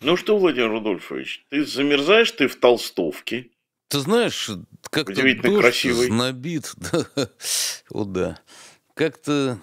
Ну что, Владимир Рудольфович, ты замерзаешь ты в толстовке? Ты знаешь, как-то Удивительно дождь красивый. знобит. О, да. Как-то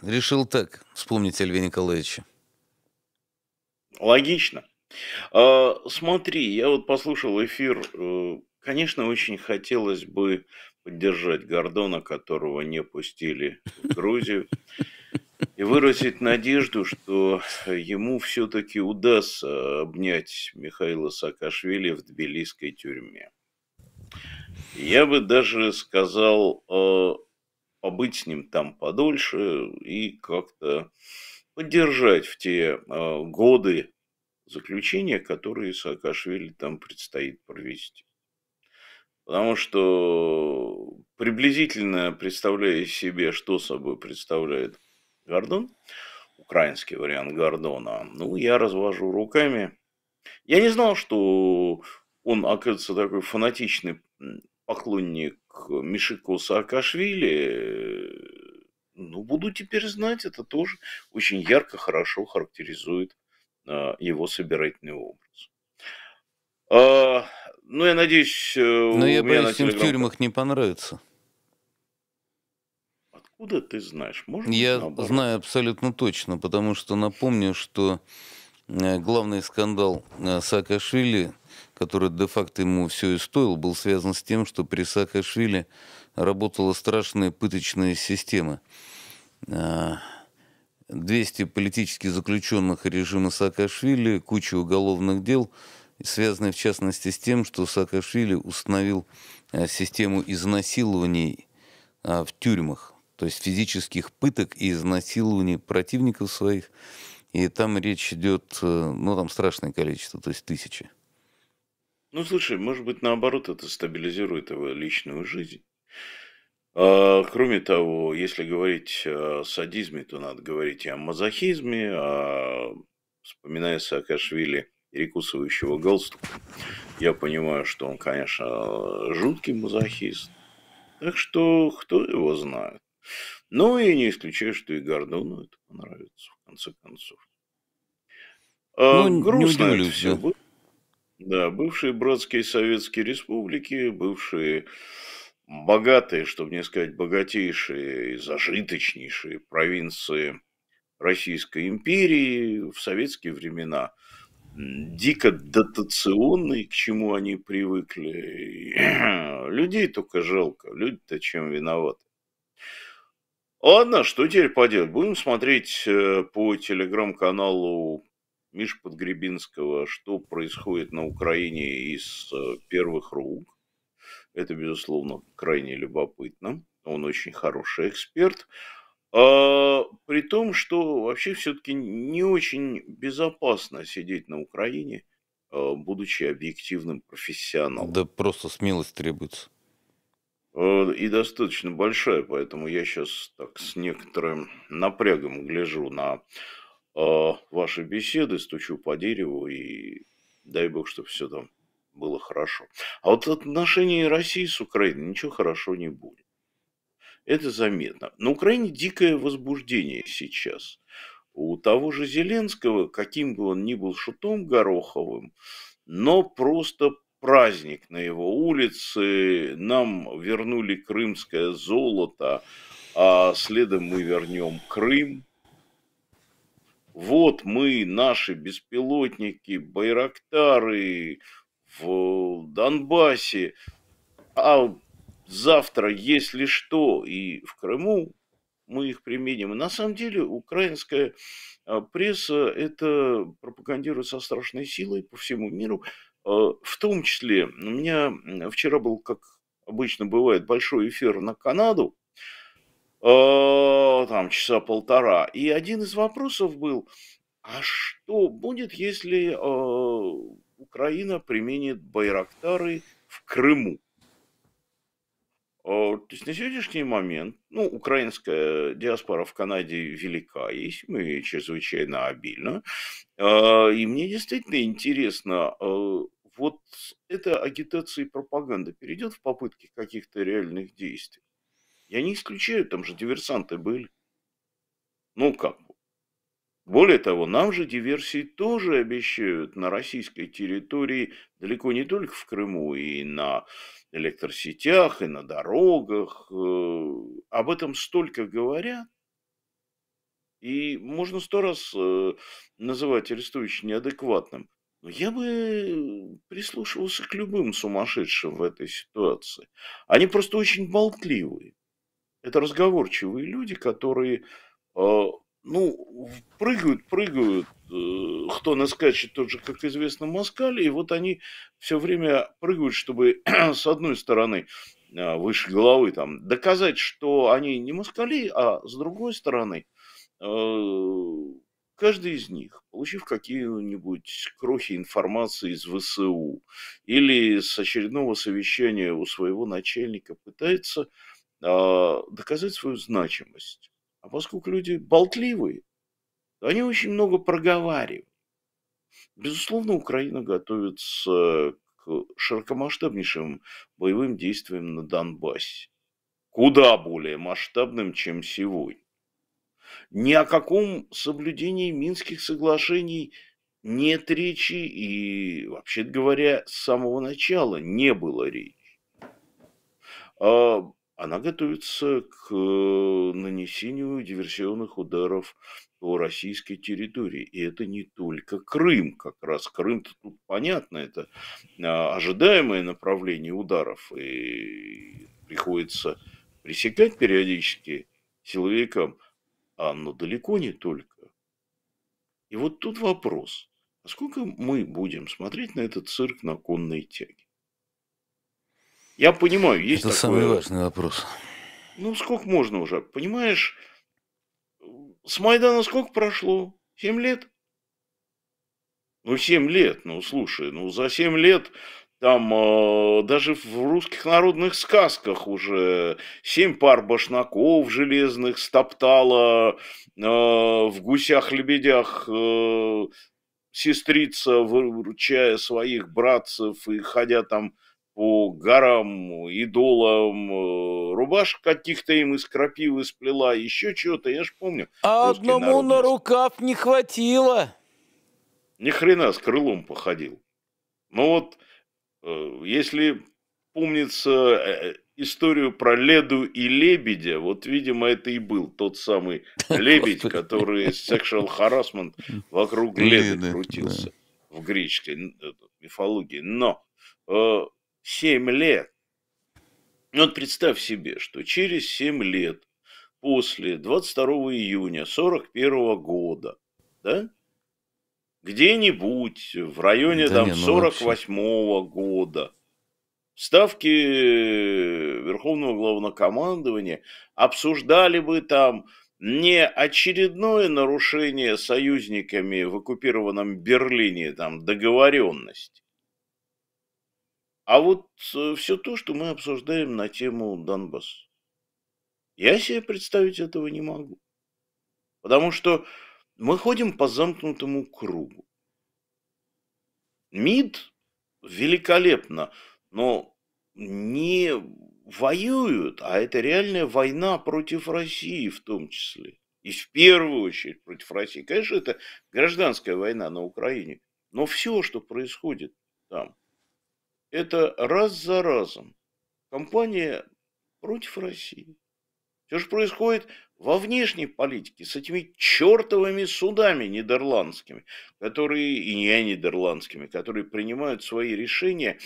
решил так вспомнить Льве Николаевича. Логично. А, смотри, я вот послушал эфир. Э, конечно, очень хотелось бы поддержать Гордона, которого не пустили в Грузию и выразить надежду, что ему все-таки удастся обнять Михаила Саакашвили в тбилисской тюрьме. Я бы даже сказал, э, побыть с ним там подольше и как-то поддержать в те э, годы заключения, которые Саакашвили там предстоит провести. Потому что приблизительно представляя себе, что собой представляет Гордон, украинский вариант Гордона. Ну, я развожу руками. Я не знал, что он, оказывается, такой фанатичный поклонник Мишико Саакашвили. Ну, буду теперь знать, это тоже очень ярко, хорошо характеризует а, его собирательный образ. А, ну, я надеюсь... Э, Но ну, я боюсь, им в тюрьмах не понравится. Откуда ты знаешь? Может, Я наоборот? знаю абсолютно точно, потому что напомню, что э, главный скандал э, Саакашвили, который де-факто ему все и стоил, был связан с тем, что при Саакашвили работала страшная пыточная система. 200 э, политически заключенных режима Саакашвили, куча уголовных дел, связанные в частности с тем, что Саакашвили установил систему изнасилований в тюрьмах то есть физических пыток и изнасилований противников своих. И там речь идет, э, ну там страшное количество, то есть тысячи. Ну слушай, может быть наоборот это стабилизирует его личную жизнь. А, кроме того, если говорить о садизме, то надо говорить и о мазохизме, о... А, вспоминая Саакашвили, перекусывающего галстук, я понимаю, что он, конечно, жуткий мазохист. Так что кто его знает? Ну, и не исключаю, что и Гордону это понравится, в конце концов. А, ну, грустно не это все. Был... Да, бывшие братские советские республики, бывшие богатые, чтобы не сказать богатейшие и зажиточнейшие провинции Российской империи в советские времена дико дотационные, к чему они привыкли. Людей только жалко. Люди-то чем виноваты? Ладно, что теперь поделать? Будем смотреть э, по телеграм-каналу Миш Подгребинского, что происходит на Украине из э, первых рук. Это, безусловно, крайне любопытно. Он очень хороший эксперт. А, при том, что вообще все-таки не очень безопасно сидеть на Украине, а, будучи объективным профессионалом. Да просто смелость требуется. Э, и достаточно большая, поэтому я сейчас так с некоторым напрягом гляжу на э, ваши беседы, стучу по дереву и дай бог, чтобы все там было хорошо. А вот отношения России с Украиной ничего хорошо не будет. Это заметно. На Украине дикое возбуждение сейчас. У того же Зеленского, каким бы он ни был шутом Гороховым, но просто праздник на его улице, нам вернули крымское золото, а следом мы вернем Крым. Вот мы, наши беспилотники, байрактары в Донбассе, а завтра, если что, и в Крыму мы их применим. На самом деле украинская а, пресса это пропагандирует со страшной силой по всему миру. Э, в том числе, у меня вчера был, как обычно бывает, большой эфир на Канаду, э, там часа полтора, и один из вопросов был, а что будет, если э, Украина применит Байрактары в Крыму? А То есть на сегодняшний момент, ну, украинская диаспора в Канаде велика, есть мы чрезвычайно обильно. А, и мне действительно интересно, а, вот эта агитация и пропаганда перейдет в попытки каких-то реальных действий? Я не исключаю, там же диверсанты были. Ну как? Более того, нам же диверсии тоже обещают на российской территории, далеко не только в Крыму и на электросетях и на дорогах. Э, об этом столько говорят. И можно сто раз э, называть Арестовича неадекватным. Но я бы прислушивался к любым сумасшедшим в этой ситуации. Они просто очень болтливые. Это разговорчивые люди, которые э, ну, прыгают, прыгают, э, кто наскачет, тот же, как известно, Москаль, и вот они все время прыгают, чтобы с одной стороны э, выше головы там доказать, что они не москали, а с другой стороны э, каждый из них, получив какие-нибудь крохи информации из ВСУ или с очередного совещания у своего начальника, пытается доказать свою значимость а поскольку люди болтливые, то они очень много проговаривают. Безусловно, Украина готовится к широкомасштабнейшим боевым действиям на Донбассе. Куда более масштабным, чем сегодня. Ни о каком соблюдении Минских соглашений нет речи и, вообще говоря, с самого начала не было речи. А она готовится к э, нанесению диверсионных ударов по российской территории. И это не только Крым. Как раз Крым-то тут понятно, это а, ожидаемое направление ударов. И приходится пресекать периодически силовикам. А, но далеко не только. И вот тут вопрос. А сколько мы будем смотреть на этот цирк на конной тяге? Я понимаю, есть Это такое... самый важный вопрос. Ну, сколько можно уже? Понимаешь, с Майдана сколько прошло? Семь лет? Ну, семь лет, ну, слушай, ну, за семь лет там э, даже в русских народных сказках уже семь пар башнаков железных стоптала э, в гусях-лебедях э, сестрица, выручая своих братцев и ходя там по горам, идолам, э, рубашек каких-то им из крапивы сплела, еще чего-то, я ж помню. А одному народный... на рукав не хватило. Ни хрена с крылом походил. Но вот, э, если помнится э, историю про Леду и Лебедя, вот, видимо, это и был тот самый Лебедь, который sexual harassment вокруг Леды крутился в греческой мифологии. Но 7 лет. Ну, вот представь себе, что через 7 лет, после 22 июня 41 года, да, где-нибудь в районе да там не, ну 48 -го года ставки Верховного Главнокомандования обсуждали бы там не очередное нарушение союзниками в оккупированном Берлине там договоренности, а вот э, все то, что мы обсуждаем на тему Донбасс, я себе представить этого не могу. Потому что мы ходим по замкнутому кругу. МИД великолепно, но не воюют, а это реальная война против России в том числе. И в первую очередь против России. Конечно, это гражданская война на Украине. Но все, что происходит там – это раз за разом компания против России. Все же происходит во внешней политике с этими чертовыми судами нидерландскими, которые и не нидерландскими, которые принимают свои решения,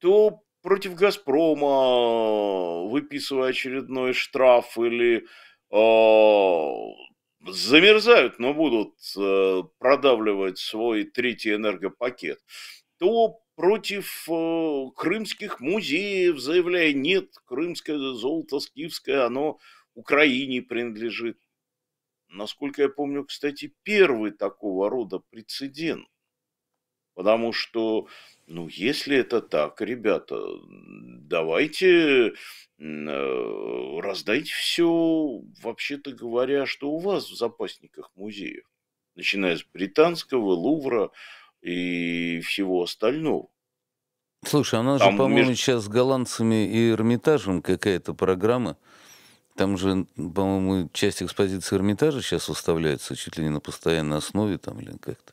то против Газпрома, выписывая очередной штраф, или э, замерзают, но будут э, продавливать свой третий энергопакет, то против э, крымских музеев, заявляя, нет, крымское золото скифское, оно Украине принадлежит. Насколько я помню, кстати, первый такого рода прецедент. Потому что, ну, если это так, ребята, давайте э, раздайте все, вообще-то говоря, что у вас в запасниках музеев. Начиная с британского, Лувра, и всего остального. Слушай, она же, по-моему, между... сейчас с голландцами и Эрмитажем какая-то программа. Там же, по-моему, часть экспозиции Эрмитажа сейчас выставляется чуть ли не на постоянной основе там или как-то.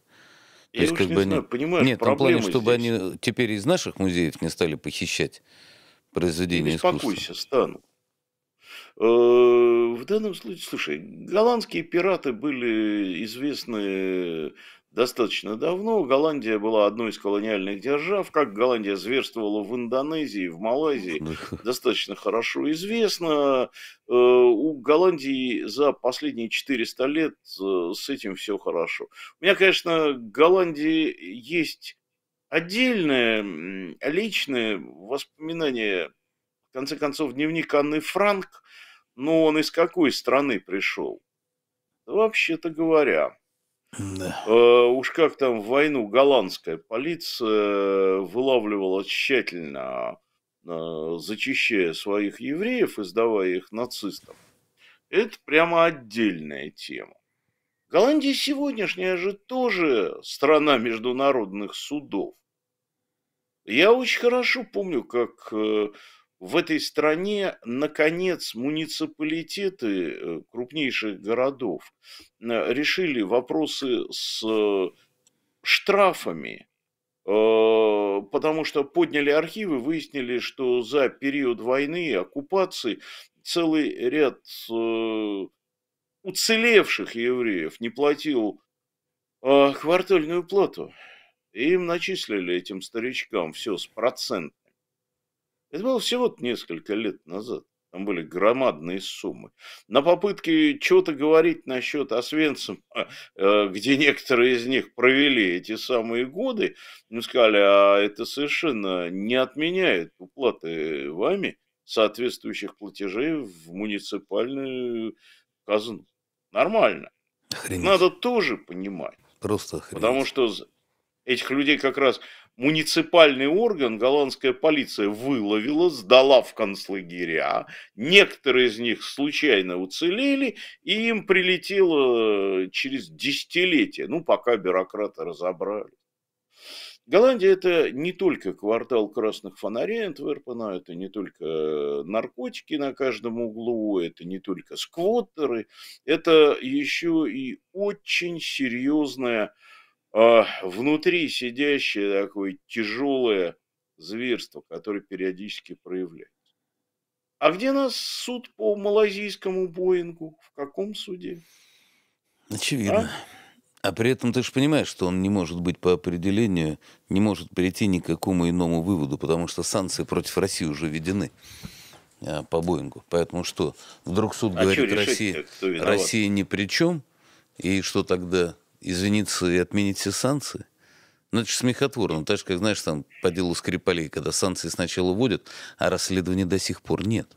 Я То есть, как не бы знаю, они... понимаешь, Нет, в том плане, чтобы здесь. они теперь из наших музеев не стали похищать произведения не беспокойся, стану. Э, в данном случае, слушай, голландские пираты были известны Достаточно давно Голландия была одной из колониальных держав, как Голландия зверствовала в Индонезии, в Малайзии, достаточно хорошо известно. Э, у Голландии за последние 400 лет э, с этим все хорошо. У меня, конечно, к Голландии есть отдельное личное воспоминание, в конце концов, дневник Анны Франк, но он из какой страны пришел? Вообще-то говоря, да. Э, уж как там в войну голландская полиция вылавливала тщательно, э, зачищая своих евреев, издавая их нацистам. Это прямо отдельная тема. Голландия сегодняшняя же тоже страна международных судов. Я очень хорошо помню, как э, в этой стране, наконец, муниципалитеты э, крупнейших городов э, решили вопросы с э, штрафами, потому что подняли архивы, выяснили, что за период войны и оккупации целый ряд уцелевших евреев не платил квартальную плату. И им начислили этим старичкам все с процентом. Это было всего несколько лет назад. Там были громадные суммы. На попытке чего-то говорить насчет Освенцима, э, где некоторые из них провели эти самые годы, мы сказали, а это совершенно не отменяет уплаты вами соответствующих платежей в муниципальную казну. Нормально. Охренеть. Надо тоже понимать. Просто охренеть. Потому что этих людей как раз муниципальный орган, голландская полиция выловила, сдала в концлагеря. Некоторые из них случайно уцелели, и им прилетело э, через десятилетия, ну, пока бюрократы разобрали. Голландия это не только квартал красных фонарей Антверпена, это не только э, наркотики на каждом углу, это не только сквоттеры, это еще и очень серьезная а, внутри сидящее такое тяжелое зверство, которое периодически проявляется. А где нас суд по малазийскому Боингу? В каком суде? А? Очевидно. А? а при этом ты же понимаешь, что он не может быть по определению, не может прийти ни к какому иному выводу, потому что санкции против России уже введены а, по Боингу. Поэтому что? Вдруг суд а говорит, что Россия, Россия ни при чем, и что тогда извиниться и отменить все санкции? Ну, это же смехотворно. Ну, так же, как, знаешь, там по делу Скрипалей, когда санкции сначала вводят, а расследования до сих пор нет.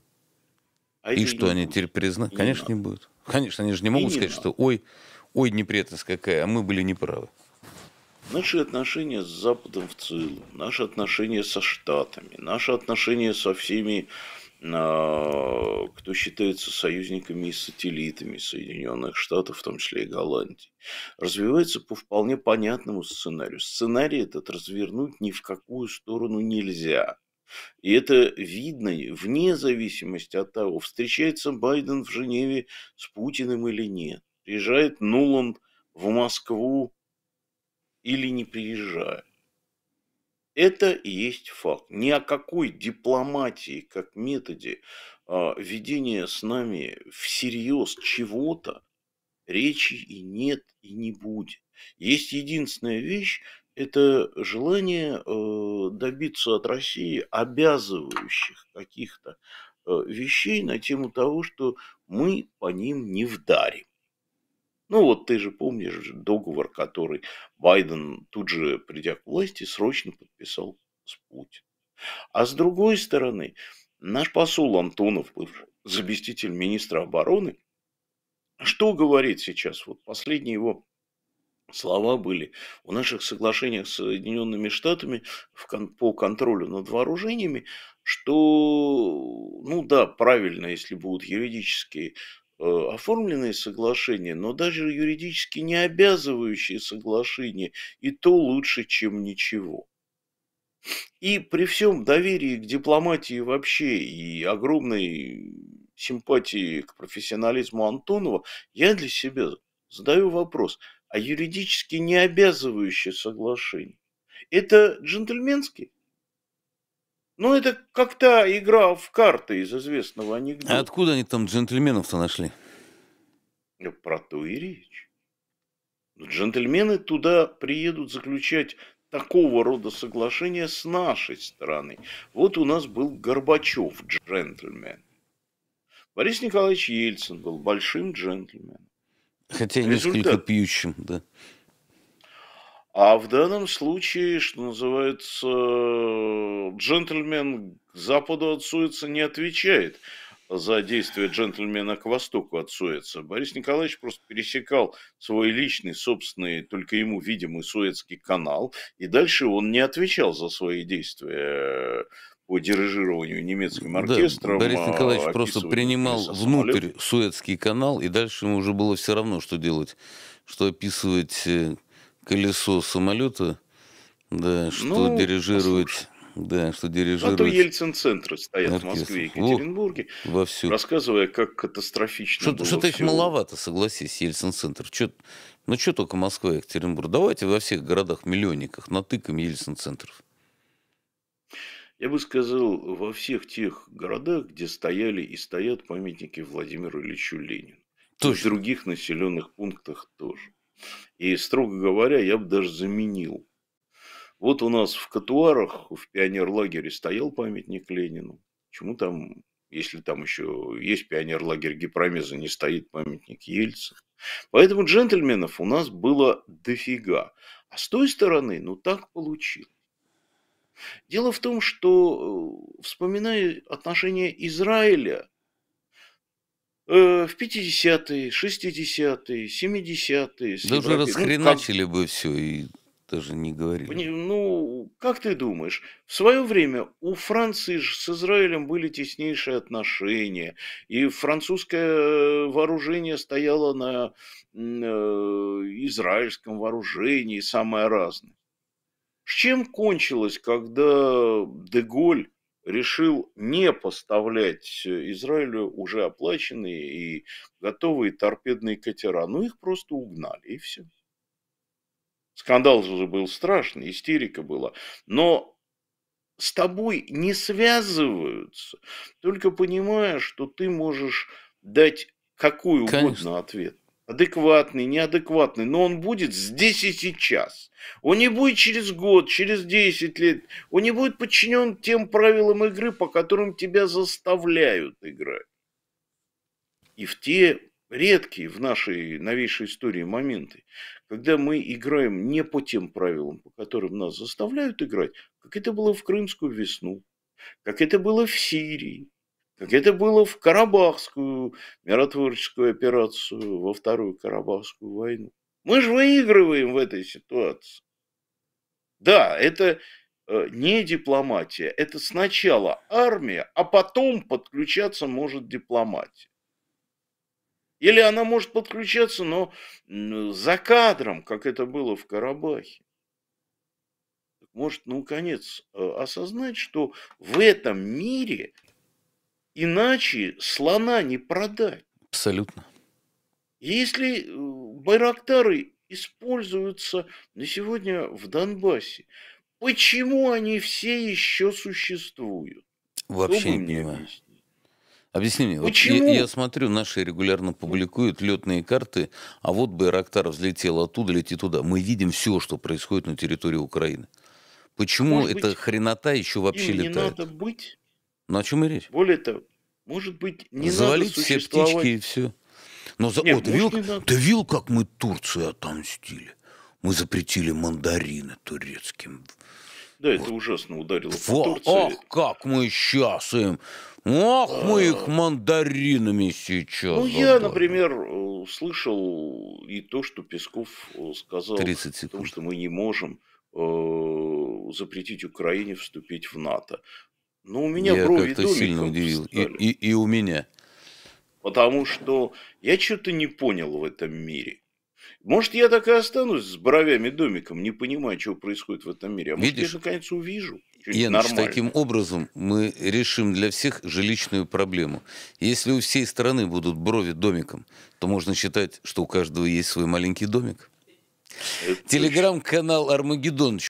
А и что, они будет? теперь признают? Конечно, не, не будут. Конечно, они же не могут и сказать, не что ой, ой, неприятность какая, а мы были неправы. Наши отношения с Западом в целом, наши отношения со Штатами, наши отношения со всеми а, кто считается союзниками и сателлитами Соединенных Штатов, в том числе и Голландии, развивается по вполне понятному сценарию. Сценарий этот развернуть ни в какую сторону нельзя. И это видно вне зависимости от того, встречается Байден в Женеве с Путиным или нет, приезжает Нуланд в Москву или не приезжает. Это и есть факт. Ни о какой дипломатии, как методе э, ведения с нами всерьез чего-то, речи и нет, и не будет. Есть единственная вещь, это желание э, добиться от России обязывающих каких-то э, вещей на тему того, что мы по ним не вдарим. Ну вот ты же помнишь договор, который Байден тут же, придя к власти, срочно подписал с Путиным. А с другой стороны, наш посол Антонов, бывший заместитель министра обороны, что говорит сейчас? Вот последние его слова были в наших соглашениях с Соединенными Штатами по контролю над вооружениями, что, ну да, правильно, если будут юридические Э, оформленные соглашения, но даже юридически не обязывающие соглашения, и то лучше, чем ничего. И при всем доверии к дипломатии вообще и огромной симпатии к профессионализму Антонова, я для себя задаю вопрос, а юридически не обязывающее соглашение, это джентльменский? Ну, это как то игра в карты из известного анекдота. А откуда они там джентльменов-то нашли? про то и речь. Джентльмены туда приедут заключать такого рода соглашения с нашей стороны. Вот у нас был Горбачев джентльмен. Борис Николаевич Ельцин был большим джентльменом. Хотя и Результат... несколько пьющим, да. А в данном случае, что называется, джентльмен к западу от Суэца не отвечает за действия джентльмена к востоку от Суэца. Борис Николаевич просто пересекал свой личный, собственный, только ему видимый Суэцкий канал, и дальше он не отвечал за свои действия по дирижированию немецким оркестром. Да, Борис а Николаевич просто принимал внутрь Суэцкий канал, и дальше ему уже было все равно, что делать, что описывать э, колесо самолета, да, что ну, дирижирует... Послушай. Да, что дирижирует... А то Ельцин-центры стоят оркестр. в Москве и Екатеринбурге, Во, вовсю. рассказывая, как катастрофично что, было Что-то их маловато, согласись, Ельцин-центр. Что, ну, что только Москва и Екатеринбург. Давайте во всех городах-миллионниках натыкаем Ельцин-центров. Я бы сказал, во всех тех городах, где стояли и стоят памятники Владимиру Ильичу Ленину. Точно. И в других населенных пунктах тоже. И, строго говоря, я бы даже заменил. Вот у нас в Катуарах, в пионерлагере, стоял памятник Ленину. Почему там, если там еще есть пионерлагерь Гипромеза, не стоит памятник Ельцину? Поэтому джентльменов у нас было дофига. А с той стороны, ну так получилось. Дело в том, что, э, вспоминая отношения Израиля Э, в 50-е, 60-е, 70-е. Да уже расхреначили ну, как... бы все и даже не говорили. Ну, как ты думаешь, в свое время у Франции же с Израилем были теснейшие отношения, и французское вооружение стояло на э, израильском вооружении, самое разное. С чем кончилось, когда Деголь решил не поставлять э, Израилю уже оплаченные и готовые торпедные катера. Ну, их просто угнали, и все. Скандал же был страшный, истерика была. Но с тобой не связываются, только понимая, что ты можешь дать какой угодно Конечно. ответ адекватный, неадекватный, но он будет здесь и сейчас. Он не будет через год, через 10 лет, он не будет подчинен тем правилам игры, по которым тебя заставляют играть. И в те редкие в нашей новейшей истории моменты, когда мы играем не по тем правилам, по которым нас заставляют играть, как это было в Крымскую весну, как это было в Сирии, как это было в Карабахскую миротворческую операцию, во Вторую Карабахскую войну. Мы же выигрываем в этой ситуации. Да, это э, не дипломатия, это сначала армия, а потом подключаться может дипломатия. Или она может подключаться, но за кадром, как это было в Карабахе. Может, ну, конец э, осознать, что в этом мире Иначе слона не продать. Абсолютно. Если э, байрактары используются на сегодня в Донбассе, почему они все еще существуют? Вообще не понимаю. Объяснить? Объясни мне, Почему? вот я, я смотрю, наши регулярно публикуют летные карты, а вот Байрактар взлетел оттуда, летит туда. Мы видим все, что происходит на территории Украины. Почему Может эта быть, хренота еще вообще им летает? Не надо быть ну о чем и речь? Более того, может быть, не Завалить надо все птички и все. Но за... Нет, вот, вил... ты видел, как мы Турцию отомстили? Мы запретили мандарины турецким. Да, вот. это ужасно ударило Во, по Турции. Ох, как мы сейчас им... Ох, мы а. их мандаринами сейчас. Ну, я, например, слышал и то, что Песков э, сказал, 30 о том, что мы не можем э, запретить Украине вступить в НАТО. Ну, у меня я брови как-то сильно удивил. И, и, и у меня. Потому что я что-то не понял в этом мире. Может, я так и останусь с бровями домиком, не понимая, что происходит в этом мире. А Видишь, может, я наконец увижу. Яныч, таким образом мы решим для всех жилищную проблему. Если у всей страны будут брови домиком, то можно считать, что у каждого есть свой маленький домик. Телеграм-канал Армагеддон